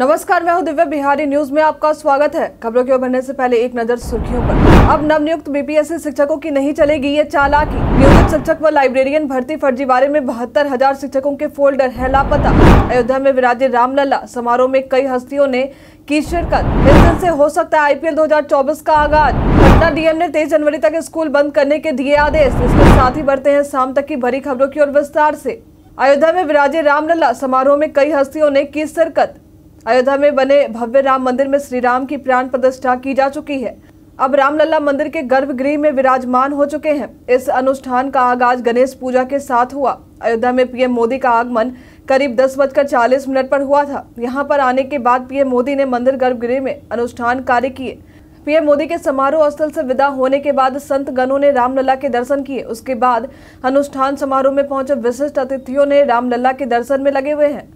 नमस्कार मैं हूं दिव्य बिहारी न्यूज में आपका स्वागत है खबरों की ओर बढ़ने से पहले एक नजर सुर्खियों पर अब नवनियुक्त बीपीएससी शिक्षकों की नहीं चलेगी ये चालाकी नियोजित शिक्षक व लाइब्रेरियन भर्ती फर्जीवाड़े में बहत्तर हजार शिक्षकों के फोल्डर है लापता अयोध्या में विराजे रामलला समारोह में कई हस्तियों ने की शिरकत इस दिन से हो सकता है आईपीएल 2024 का आगाज पटना डीएम ने तेईस जनवरी तक स्कूल बंद करने के दिए आदेश इसके साथ ही बढ़ते हैं शाम तक की भरी खबरों की ओर विस्तार से अयोध्या में विराजे रामलला समारोह में कई हस्तियों ने की शिरकत अयोध्या में बने भव्य राम मंदिर में श्री राम की प्राण प्रतिष्ठा की जा चुकी है अब रामलला मंदिर के गर्भगृह में विराजमान हो चुके हैं इस अनुष्ठान का आगाज गणेश पूजा के साथ हुआ अयोध्या में पीएम मोदी का आगमन करीब दस बजकर चालीस मिनट पर हुआ था यहाँ पर आने के बाद पीएम मोदी ने मंदिर गर्भगृह में अनुष्ठान कार्य किए पीएम मोदी के समारोह स्थल से विदा होने के बाद संत गणों ने रामलला के दर्शन किए उसके बाद अनुष्ठान समारोह में पहुंचे विशिष्ट अतिथियों ने रामलला के दर्शन में लगे हुए हैं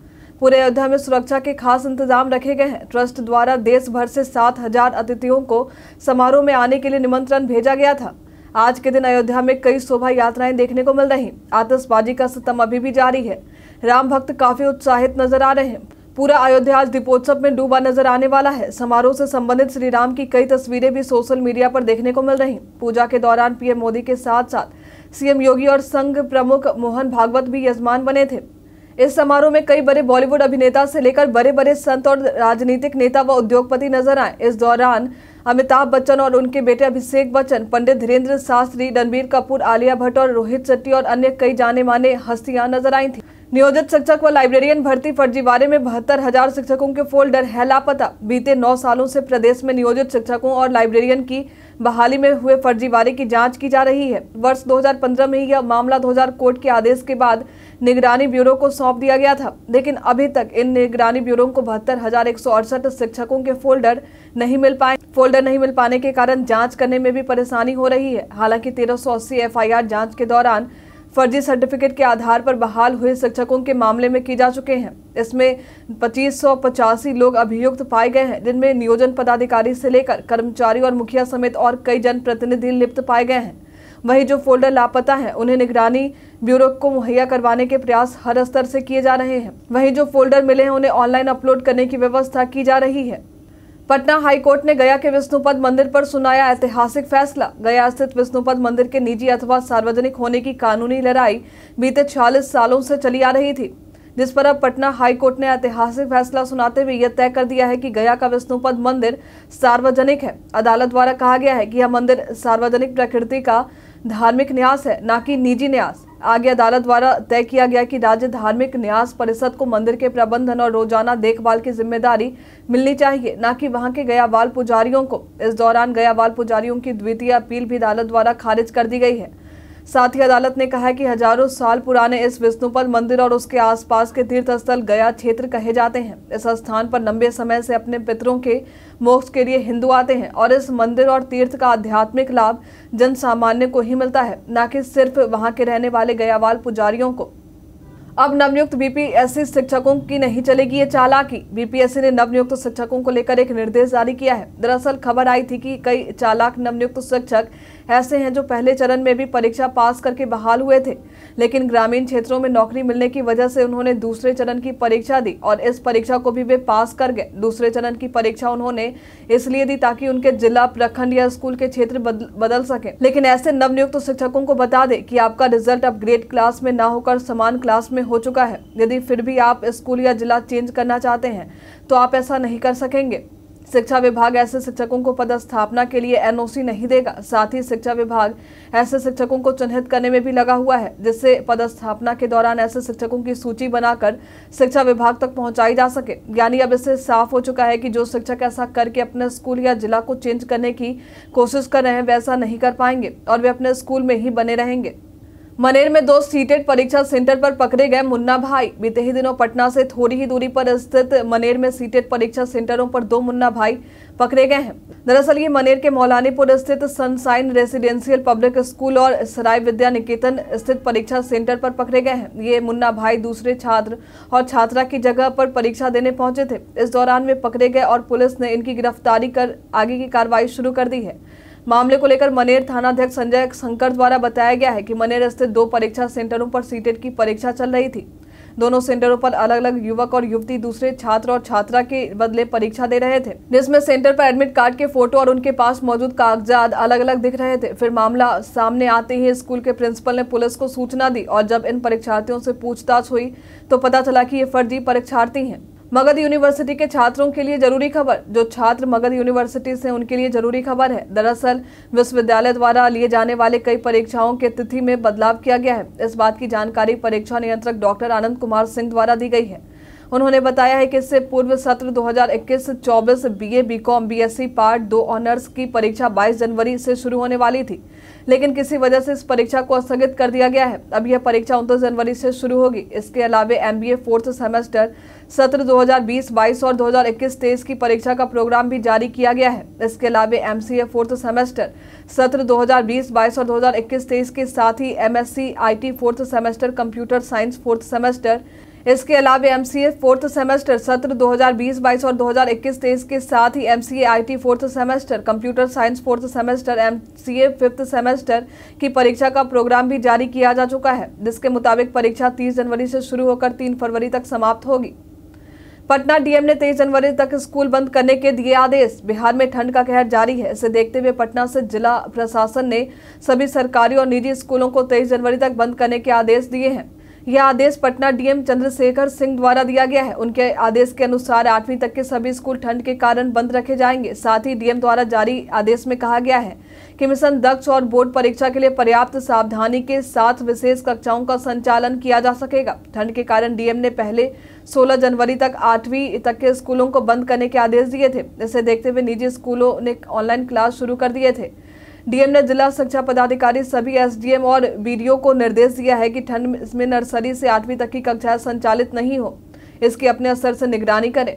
पूरे अयोध्या में सुरक्षा के खास इंतजाम रखे गए हैं ट्रस्ट द्वारा देश भर से सात हजार अतिथियों को समारोह में आने के लिए निमंत्रण भेजा गया था आज के दिन अयोध्या में कई शोभा यात्राएं देखने को मिल रही आतशबाजी का सितम अभी भी जारी है राम भक्त काफी उत्साहित नजर आ रहे हैं पूरा अयोध्या आज दीपोत्सव में डूबा नजर आने वाला है समारोह से संबंधित श्री राम की कई तस्वीरें भी सोशल मीडिया पर देखने को मिल रही पूजा के दौरान पीएम मोदी के साथ साथ सीएम योगी और संघ प्रमुख मोहन भागवत भी यजमान बने थे इस समारोह में कई बड़े बॉलीवुड अभिनेता से लेकर बड़े बड़े संत और राजनीतिक नेता व उद्योगपति नजर आए इस दौरान अमिताभ बच्चन और उनके बेटे अभिषेक बच्चन पंडित धीरेन्द्र शास्त्री रणबीर कपूर आलिया भट्ट और रोहित शेट्टी और अन्य कई जाने माने हस्तियां नजर आई थी नियोजित शिक्षक व लाइब्रेरियन भर्ती फर्जीवाड़े में बहत्तर हजार शिक्षकों के फोल्डर है लापता बीते नौ सालों से प्रदेश में नियोजित शिक्षकों और लाइब्रेरियन की बहाली में हुए फर्जीवाड़े की जांच की जा रही है वर्ष 2015 में यह मामला 2000 कोर्ट के आदेश के बाद निगरानी ब्यूरो को सौंप दिया गया था लेकिन अभी तक इन निगरानी ब्यूरो को बहत्तर शिक्षकों के फोल्डर नहीं मिल पाए फोल्डर नहीं मिल पाने के कारण जाँच करने में भी परेशानी हो रही है हालांकि तेरह सौ जांच के दौरान फर्जी सर्टिफिकेट के आधार पर बहाल हुए शिक्षकों के मामले में की जा चुके हैं इसमें पच्चीस लोग अभियुक्त पाए गए हैं जिनमें नियोजन पदाधिकारी से लेकर कर्मचारी और मुखिया समेत और कई जनप्रतिनिधि लिप्त पाए गए हैं वहीं जो फोल्डर लापता है उन्हें निगरानी ब्यूरो को मुहैया करवाने के प्रयास हर स्तर से किए जा रहे हैं वहीं जो फोल्डर मिले हैं उन्हें ऑनलाइन अपलोड करने की व्यवस्था की जा रही है पटना हाईकोर्ट ने गया के विष्णुपद मंदिर पर सुनाया ऐतिहासिक फैसला गया स्थित विष्णुपद मंदिर के निजी अथवा सार्वजनिक होने की कानूनी लड़ाई बीते 40 सालों से चली आ रही थी जिस पर अब पटना हाईकोर्ट ने ऐतिहासिक फैसला सुनाते हुए यह तय कर दिया है कि गया का विष्णुपद मंदिर सार्वजनिक है अदालत द्वारा कहा गया है कि यह मंदिर सार्वजनिक प्रकृति का धार्मिक न्यास है ना कि निजी न्यास आगे अदालत द्वारा तय किया गया कि राज्य धार्मिक न्यास परिषद को मंदिर के प्रबंधन और रोजाना देखभाल की जिम्मेदारी मिलनी चाहिए न कि वहां के गयावाल पुजारियों को इस दौरान गयावाल पुजारियों की द्वितीय अपील भी अदालत द्वारा खारिज कर दी गई है साथ ही अदालत ने कहा कि हजारों साल पुराने इस विष्णुपद मंदिर और उसके आसपास के तीर्थ स्थल गया क्षेत्र कहे जाते हैं इस स्थान पर लंबे समय से अपने पितरों के मोक्ष के लिए हिंदू आते हैं और इस मंदिर और तीर्थ का आध्यात्मिक लाभ जन सामान्य को ही मिलता है न कि सिर्फ वहाँ के रहने वाले गयावाल पुजारियों को अब नवनियुक्त बीपीएससी शिक्षकों की नहीं चलेगी ये चालाकी बीपीएससी ने नवनियुक्त शिक्षकों को लेकर एक निर्देश जारी किया है दरअसल खबर आई थी कि कई चालाक नवनियुक्त शिक्षक ऐसे हैं जो पहले चरण में भी परीक्षा पास करके बहाल हुए थे लेकिन ग्रामीण क्षेत्रों में नौकरी मिलने की वजह से उन्होंने दूसरे चरण की परीक्षा दी और इस परीक्षा को भी वे पास कर गए दूसरे चरण की परीक्षा उन्होंने इसलिए दी ताकि उनके जिला प्रखंड या स्कूल के क्षेत्र बदल सके लेकिन ऐसे नवनियुक्त शिक्षकों को बता दे की आपका रिजल्ट अब ग्रेड क्लास में ना होकर समान क्लास में हो चुका है यदि फिर भी आप स्कूल या जिला चेंज करना चाहते हैं तो आप ऐसा नहीं कर सकेंगे शिक्षा विभाग ऐसे शिक्षकों को पदस्थापना के लिए एनओसी नहीं देगा साथ ही शिक्षा विभाग ऐसे शिक्षकों को चिन्हित करने में भी लगा हुआ है जिससे पदस्थापना के दौरान ऐसे शिक्षकों की सूची बनाकर शिक्षा विभाग तक पहुंचाई जा सके यानी अब इससे साफ हो चुका है कि जो शिक्षक ऐसा करके अपने स्कूल या जिला को चेंज करने की कोशिश कर रहे हैं वैसा नहीं कर पाएंगे और वे अपने स्कूल में ही बने रहेंगे मनेर में दो सीटेड परीक्षा सेंटर पर पकड़े गए मुन्ना भाई बीते ही दिनों पटना से थोड़ी ही दूरी पर स्थित मनेर में सीटेड परीक्षा सेंटरों पर दो मुन्ना भाई पकड़े गए हैं दरअसल ये मनेर के मौलानीपुर स्थित सनसाइन रेसिडेंशियल पब्लिक स्कूल और सराय विद्या निकेतन स्थित परीक्षा सेंटर पर पकड़े गए हैं ये मुन्ना भाई दूसरे छात्र और छात्रा की जगह पर परीक्षा देने पहुंचे थे इस दौरान वे पकड़े गए और पुलिस ने इनकी गिरफ्तारी कर आगे की कार्रवाई शुरू कर दी है मामले को लेकर मनेर थानाध्यक्ष संजय शंकर द्वारा बताया गया है कि मनेर स्थित दो परीक्षा सेंटरों पर सीटेट की परीक्षा चल रही थी दोनों सेंटरों पर अलग अलग युवक और युवती दूसरे छात्र और छात्रा के बदले परीक्षा दे रहे थे जिसमें सेंटर पर एडमिट कार्ड के फोटो और उनके पास मौजूद कागजात अलग अलग दिख रहे थे फिर मामला सामने आते ही स्कूल के प्रिंसिपल ने पुलिस को सूचना दी और जब इन परीक्षार्थियों से पूछताछ हुई तो पता चला कि ये फर्जी परीक्षार्थी हैं मगध यूनिवर्सिटी के छात्रों के लिए जरूरी खबर जो छात्र मगध यूनिवर्सिटी से उनके लिए जरूरी खबर है दरअसल विश्वविद्यालय द्वारा लिए जाने वाले कई परीक्षाओं के तिथि में बदलाव किया गया है इस बात की जानकारी परीक्षा नियंत्रक डॉक्टर आनंद कुमार सिंह द्वारा दी गई है उन्होंने बताया है कि इससे पूर्व सत्र 2021-24 बीए बीकॉम बीएससी पार्ट दो ऑनर्स की परीक्षा 22 जनवरी से शुरू होने वाली थी लेकिन किसी वजह से इस परीक्षा को स्थगित कर दिया गया है अब यह परीक्षा उनतीस जनवरी से शुरू होगी इसके अलावा एम बी फोर्थ सेमेस्टर सत्र 2020-22 और 2021-23 की परीक्षा का प्रोग्राम भी जारी किया गया है इसके अलावा एम फोर्थ सेमेस्टर सत्र 2020-22 और 2021-23 के साथ ही M S fourth semester computer science fourth semester इसके अलावा M C A fourth semester सत्र 2020-22 और 2021-23 के साथ ही M C A I T fourth semester computer science fourth semester M C A fifth semester की परीक्षा का प्रोग्राम भी जारी किया जा चुका है जिसके मुताबिक परीक्षा 30 जनवरी से शुरू होकर 3 फरवरी तक समाप्त होगी पटना डीएम ने 23 जनवरी तक स्कूल बंद करने के दिए आदेश बिहार में ठंड का कहर जारी है इसे देखते हुए पटना से जिला प्रशासन ने सभी सरकारी और निजी स्कूलों को 23 जनवरी तक बंद करने के आदेश दिए हैं यह आदेश पटना डीएम चंद्रशेखर सिंह द्वारा दिया गया है उनके आदेश के अनुसार आठवीं तक के सभी स्कूल ठंड के कारण बंद रखे जाएंगे साथ ही डीएम द्वारा जारी आदेश में कहा गया है कि मिशन दक्ष और बोर्ड परीक्षा के लिए पर्याप्त सावधानी के साथ विशेष कक्षाओं का संचालन किया जा सकेगा ठंड के कारण डीएम ने पहले 16 जनवरी तक आठवीं तक के स्कूलों को बंद करने के आदेश दिए थे इसे देखते हुए निजी स्कूलों ने ऑनलाइन क्लास शुरू कर दिए थे डीएम ने जिला शिक्षा पदाधिकारी सभी एसडीएम और बीडीओ को निर्देश दिया है कि ठंड में नर्सरी से आठवीं तक की कक्षाएं संचालित नहीं हो इसकी अपने स्तर से निगरानी करें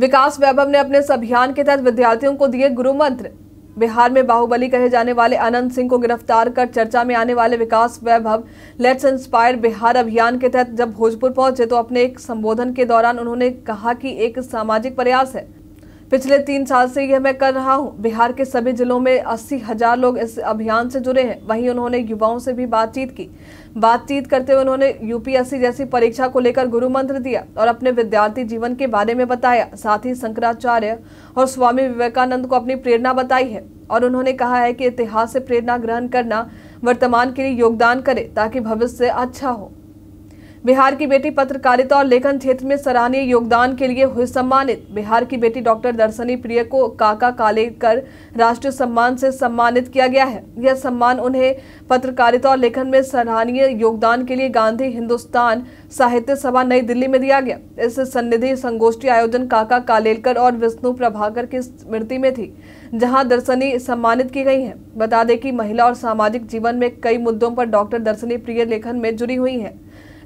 विकास वैभव ने अपने अभियान के तहत विद्यार्थियों को दिए गुरु मंत्र बिहार में बाहुबली कहे जाने वाले अनंत सिंह को गिरफ्तार कर चर्चा में आने वाले विकास वैभव लेट्स इंस्पायर बिहार अभियान के तहत जब भोजपुर पहुंचे तो अपने एक संबोधन के दौरान उन्होंने कहा कि एक सामाजिक प्रयास है पिछले तीन साल से यह मैं कर रहा हूं बिहार के सभी जिलों में अस्सी हजार लोग इस अभियान से जुड़े हैं वहीं उन्होंने युवाओं से भी बातचीत की बातचीत करते हुए उन्होंने यूपीएससी जैसी परीक्षा को लेकर गुरु मंत्र दिया और अपने विद्यार्थी जीवन के बारे में बताया साथ ही शंकराचार्य और स्वामी विवेकानंद को अपनी प्रेरणा बताई है और उन्होंने कहा है कि इतिहास से प्रेरणा ग्रहण करना वर्तमान के लिए योगदान करे ताकि भविष्य अच्छा हो बिहार की बेटी पत्रकारिता और लेखन क्षेत्र में सराहनीय योगदान के लिए हुए सम्मानित बिहार की बेटी डॉक्टर दर्शनी प्रिय को काका कालेकर राष्ट्रीय सम्मान से सम्मानित किया गया है यह सम्मान उन्हें पत्रकारिता और लेखन में सराहनीय योगदान के लिए गांधी हिंदुस्तान साहित्य सभा नई दिल्ली में दिया गया इस सन्निधि संगोष्ठी आयोजन काका कालेलकर और विष्णु प्रभाकर की स्मृति में थी जहां दर्शनी सम्मानित की गई है बता दें कि महिला और सामाजिक जीवन में कई मुद्दों पर डॉक्टर दर्शनी प्रिय लेखन में जुड़ी हुई हैं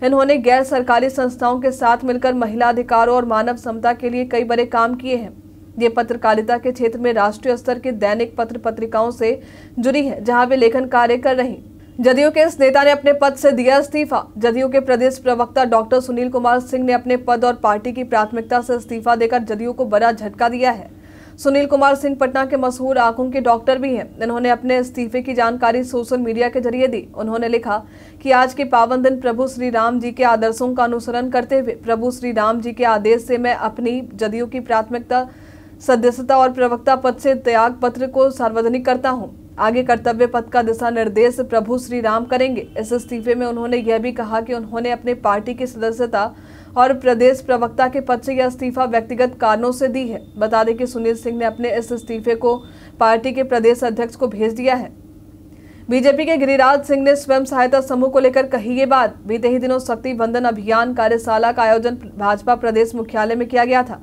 इन्होंने गैर सरकारी संस्थाओं के साथ मिलकर महिला अधिकारों और मानव समता के लिए कई बड़े काम किए हैं ये पत्रकारिता के क्षेत्र में राष्ट्रीय स्तर के दैनिक पत्र पत्रिकाओं से जुड़ी है जहां वे लेखन कार्य कर रही जदयू के इस नेता ने अपने पद से दिया इस्तीफा जदयू के प्रदेश प्रवक्ता डॉक्टर सुनील कुमार सिंह ने अपने पद और पार्टी की प्राथमिकता से इस्तीफा देकर जदयू को बड़ा झटका दिया है सुनील कुमार सिंह पटना के मशहूर आंखों के डॉक्टर भी हैं इन्होंने अपने इस्तीफे की जानकारी सोशल मीडिया के जरिए दी उन्होंने लिखा कि आज के पावन दिन प्रभु श्री राम जी के आदर्शों का अनुसरण करते हुए प्रभु श्री राम जी के आदेश से मैं अपनी जदयू की प्राथमिकता सदस्यता और प्रवक्ता पद से त्याग पत्र को सार्वजनिक करता हूँ आगे कर्तव्य पद का दिशा निर्देश प्रभु श्री राम करेंगे इस इस्तीफे में उन्होंने यह भी कहा कि उन्होंने अपने पार्टी की सदस्यता और प्रदेश प्रवक्ता के पद से यह इस्तीफा व्यक्तिगत कारणों से दी है बता दें कि सुनील सिंह ने अपने इस इस्तीफे को पार्टी के प्रदेश अध्यक्ष को भेज दिया है बीजेपी के गिरिराज सिंह ने स्वयं सहायता समूह को लेकर कही ये बात बीते ही दिनों शक्ति बंधन अभियान कार्यशाला का आयोजन भाजपा प्रदेश मुख्यालय में किया गया था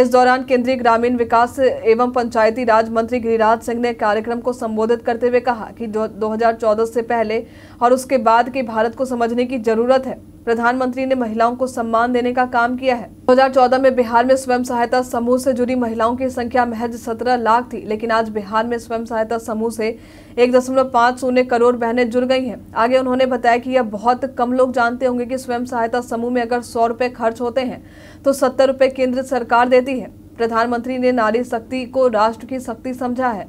इस दौरान केंद्रीय ग्रामीण विकास एवं पंचायती राज मंत्री गिरिराज सिंह ने कार्यक्रम को संबोधित करते हुए कहा कि 2014 से पहले और उसके बाद के भारत को समझने की जरूरत है प्रधानमंत्री ने महिलाओं को सम्मान देने का काम किया है 2014 में बिहार में स्वयं सहायता समूह से जुड़ी महिलाओं की संख्या महज 17 लाख थी लेकिन आज बिहार में स्वयं सहायता समूह से एक दशमलव पाँच शून्य करोड़ बहनें जुड़ गई हैं आगे उन्होंने बताया कि यह बहुत कम लोग जानते होंगे कि स्वयं सहायता समूह में अगर सौ रुपये खर्च होते हैं तो सत्तर रुपये केंद्र सरकार देती है प्रधानमंत्री ने नारी शक्ति को राष्ट्र की शक्ति समझा है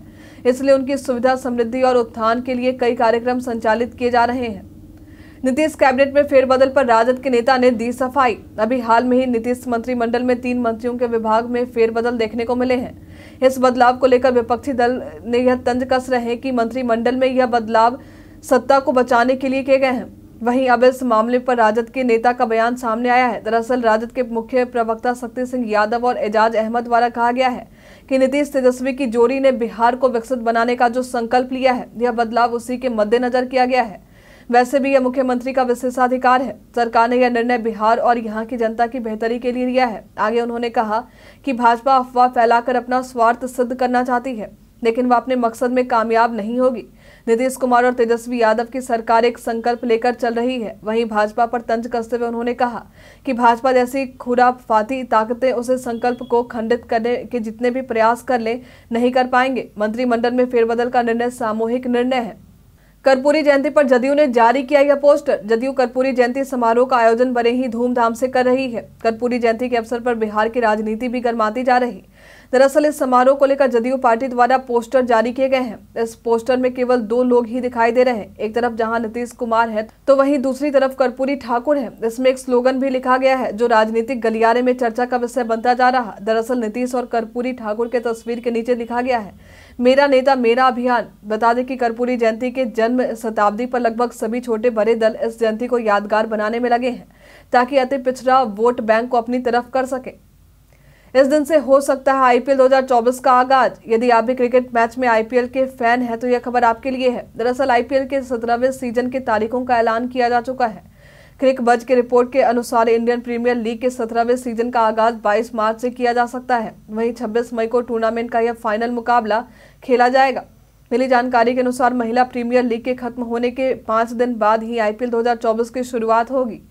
इसलिए उनकी सुविधा समृद्धि और उत्थान के लिए कई कार्यक्रम संचालित किए जा रहे हैं नीतीश कैबिनेट में फेरबदल पर राजद के नेता ने दी सफाई अभी हाल में ही नीतीश मंत्रिमंडल में तीन मंत्रियों के विभाग में फेरबदल देखने को मिले हैं इस बदलाव को लेकर विपक्षी दल ने यह तंज कस रहे हैं कि मंत्रिमंडल में यह बदलाव सत्ता को बचाने के लिए किए गए हैं वहीं अब इस मामले पर राजद के नेता का बयान सामने आया है दरअसल राजद के मुख्य प्रवक्ता शक्ति सिंह यादव और एजाज अहमद द्वारा कहा गया है कि नीतीश तेजस्वी की जोड़ी ने बिहार को विकसित बनाने का जो संकल्प लिया है यह बदलाव उसी के मद्देनजर किया गया है वैसे भी यह मुख्यमंत्री का विशेषाधिकार है सरकार ने यह निर्णय बिहार और यहाँ की जनता की बेहतरी के लिए लिया है आगे उन्होंने कहा कि भाजपा अफवाह फैलाकर अपना स्वार्थ सिद्ध करना चाहती है लेकिन वह अपने मकसद में कामयाब नहीं होगी नीतीश कुमार और तेजस्वी यादव की सरकार एक संकल्प लेकर चल रही है वहीं भाजपा पर तंज कसते हुए उन्होंने कहा कि भाजपा जैसी खुराफाती ताकतें उसे संकल्प को खंडित करने के जितने भी प्रयास कर ले नहीं कर पाएंगे मंत्रिमंडल में फेरबदल का निर्णय सामूहिक निर्णय है कर्पूरी जयंती पर जदयू ने जारी किया यह पोस्टर जदयू कर्पूरी जयंती समारोह का आयोजन बड़े ही धूमधाम से कर रही है कर्पूरी जयंती के अवसर पर बिहार की राजनीति भी गर्माती जा रही दरअसल इस समारोह को लेकर जदयू पार्टी द्वारा पोस्टर जारी किए गए हैं इस पोस्टर में केवल दो लोग ही दिखाई दे रहे हैं एक तरफ जहां नीतीश कुमार है तो वहीं दूसरी तरफ कर्पूरी ठाकुर है इसमें एक स्लोगन भी लिखा गया है जो राजनीतिक गलियारे में चर्चा का विषय बनता जा रहा दरअसल नीतीश और कर्पूरी ठाकुर के तस्वीर के नीचे लिखा गया है मेरा नेता मेरा अभियान बता दें कि कर्पूरी जयंती के जन्म शताब्दी पर लगभग सभी छोटे बड़े दल इस जयंती को यादगार बनाने में लगे हैं ताकि अति पिछड़ा वोट बैंक को अपनी तरफ कर सके इस दिन से हो सकता है आईपीएल 2024 का आगाज यदि आप भी क्रिकेट मैच में आईपीएल के फैन हैं तो यह खबर आपके लिए है दरअसल आईपीएल के सत्रहवें सीजन की तारीखों का ऐलान किया जा चुका है क्रिक बज के रिपोर्ट के अनुसार इंडियन प्रीमियर लीग के सत्रहवें सीजन का आगाज 22 मार्च से किया जा सकता है वहीं 26 मई को टूर्नामेंट का यह फाइनल मुकाबला खेला जाएगा मिली जानकारी के अनुसार महिला प्रीमियर लीग के खत्म होने के पाँच दिन बाद ही आईपीएल 2024 की शुरुआत होगी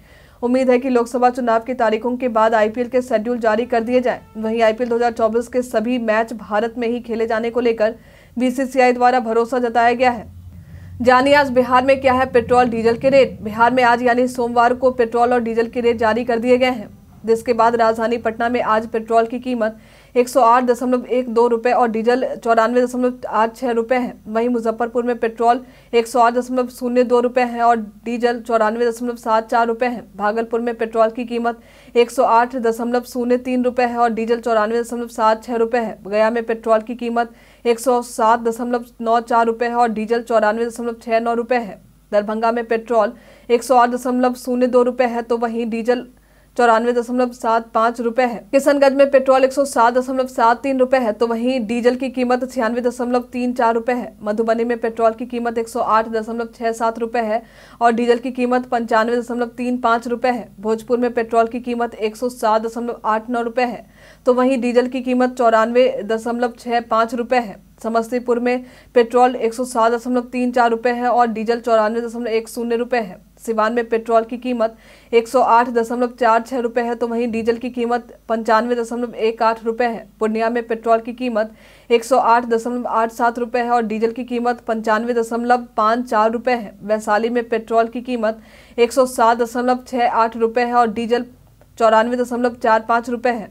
उम्मीद है कि लोकसभा चुनाव की तारीखों के बाद आईपीएल के शेड्यूल जारी कर दिए जाएं वहीं आईपीएल 2024 के सभी मैच भारत में ही खेले जाने को लेकर बीसीसीआई द्वारा भरोसा जताया गया है जानिए आज बिहार में क्या है पेट्रोल डीजल के रेट बिहार में आज यानी सोमवार को पेट्रोल और डीजल के रेट जारी कर दिए गए हैं जिसके बाद राजधानी पटना में आज पेट्रोल की कीमत एक सौ आठ दशमलव एक दो रुपये और डीजल चौरानवे दशमलव आठ छः रुपये है वहीं मुजफ्फरपुर में पेट्रोल एक सौ आठ दशमलव शून्य दो रुपये है और डीजल चौरानवे दशमलव सात चार रुपये है भागलपुर में पेट्रोल की कीमत एक सौ आठ दशमलव शून्य तीन रुपये है और डीजल चौरानवे दशमलव सात छः रुपये है गया में पेट्रोल की कीमत एक सौ सात दशमलव नौ चार रुपये है और डीजल चौरानवे दशमलव छः नौ रुपये है दरभंगा में पेट्रोल एक सौ आठ दशमलव शून्य दो रुपये है तो वहीं डीजल चौरानवे दशमलव सात पाँच रूपए है किशनगंज में पेट्रोल एक सौ सात दशमलव सात तीन रूपए है तो वहीं डीजल की कीमत छियानवे दशमलव तीन चार रूपए है मधुबनी में पेट्रोल की कीमत एक सौ आठ दशमलव छह सात रूपए है और डीजल की कीमत पंचानवे दशमलव तीन पाँच रूपए है भोजपुर में पेट्रोल की कीमत एक सौ सात दशमलव आठ नौ रूपए है तो वहीं डीजल की कीमत चौरानवे दशमलव छह पाँच रूपए है समस्तीपुर में पेट्रोल एक सौ सात दशमलव तीन चार रुपये है और डीजल चौरानवे दशमलव एक शून्य रुपये है सिवान में पेट्रोल की कीमत एक सौ आठ दशमलव चार छः रुपये है तो वहीं डीजल की कीमत पंचानवे दशमलव एक आठ रुपये है पूर्णिया में पेट्रोल की कीमत एक सौ आठ दशमलव आठ सात रुपये है और डीजल की कीमत पंचानवे दशमलव पाँच चार रुपये है वैशाली में पेट्रोल की कीमत एक सौ सात दशमलव छः आठ रुपये है और डीजल चौरानवे दशमलव चार पाँच रुपये है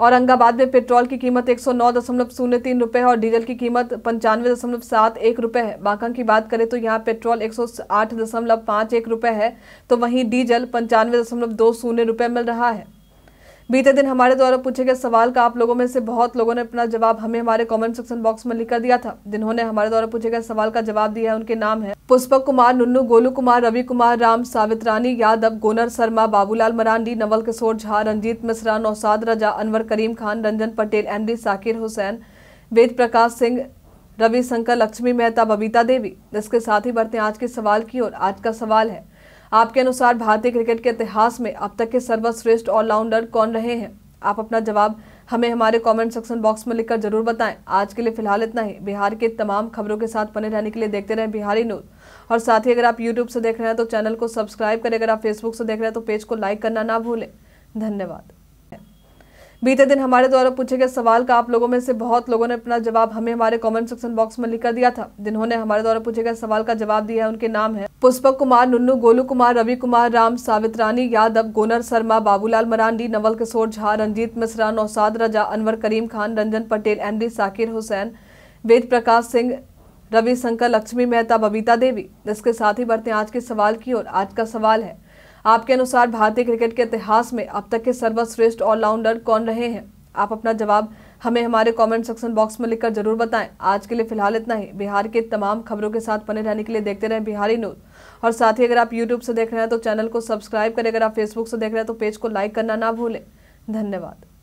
औरंगाबाद में पेट्रोल की कीमत एक सौ नौ दशमलव शून्य तीन रुपये और डीजल की कीमत पंचानवे दशमलव सात एक रुपये है बांका की बात करें तो यहाँ पेट्रोल एक सौ आठ दशमलव पाँच एक रुपये है तो वहीं डीजल पंचानवे दशमलव दो शून्य रुपये मिल रहा है बीते दिन हमारे द्वारा पूछे गए सवाल का आप लोगों में से बहुत लोगों ने अपना जवाब हमें हमारे कमेंट सेक्शन बॉक्स में लिख कर दिया था जिन्होंने हमारे द्वारा पूछे गए सवाल का जवाब दिया है उनके नाम है पुष्पक कुमार नुन्नू गोलू कुमार रवि कुमार राम सावित्रानी यादव गोनर शर्मा बाबूलाल मरांडी नवल किशोर झा रंजीत मिश्रा नौसाद रजा अनवर करीम खान रंजन पटेल एमडी साकिर हुसैन वेद प्रकाश सिंह रविशंकर लक्ष्मी मेहता बबीता देवी इसके साथ ही बढ़ते आज के सवाल की और आज का सवाल है आपके अनुसार भारतीय क्रिकेट के इतिहास में अब तक के सर्वश्रेष्ठ ऑलराउंडर कौन रहे हैं आप अपना जवाब हमें हमारे कमेंट सेक्शन बॉक्स में लिखकर जरूर बताएं आज के लिए फिलहाल इतना ही बिहार के तमाम खबरों के साथ बने रहने के लिए देखते रहें बिहारी न्यूज और साथ ही अगर आप यूट्यूब से देख रहे हैं तो चैनल को सब्सक्राइब करें अगर आप फेसबुक से देख रहे हैं तो पेज को लाइक करना ना भूलें धन्यवाद बीते दिन हमारे द्वारा पूछे गए सवाल का आप लोगों में से बहुत लोगों ने अपना जवाब हमें हमारे कमेंट सेक्शन बॉक्स में लिखकर दिया था जिन्होंने हमारे द्वारा पूछे गए सवाल का जवाब दिया है उनके नाम है पुष्पक कुमार नुन्नू गोलू कुमार रवि कुमार राम सावित्रानी यादव गोनर शर्मा बाबूलाल मरांडी नवल किशोर झा रंजीत मिश्रा नौसाद रजा अनवर करीम खान रंजन पटेल डी साकिर हुसैन वेद प्रकाश सिंह रविशंकर लक्ष्मी मेहता बबीता देवी इसके साथ ही बढ़ते आज के सवाल की ओर आज का सवाल है आपके अनुसार भारतीय क्रिकेट के इतिहास में अब तक के सर्वश्रेष्ठ ऑलराउंडर कौन रहे हैं आप अपना जवाब हमें हमारे कमेंट सेक्शन बॉक्स में लिखकर जरूर बताएं आज के लिए फिलहाल इतना ही बिहार के तमाम खबरों के साथ बने रहने के लिए देखते रहें बिहारी न्यूज और साथ ही अगर आप यूट्यूब से देख रहे हैं तो चैनल को सब्सक्राइब करें अगर आप फेसबुक से देख रहे हैं तो पेज को लाइक करना ना भूलें धन्यवाद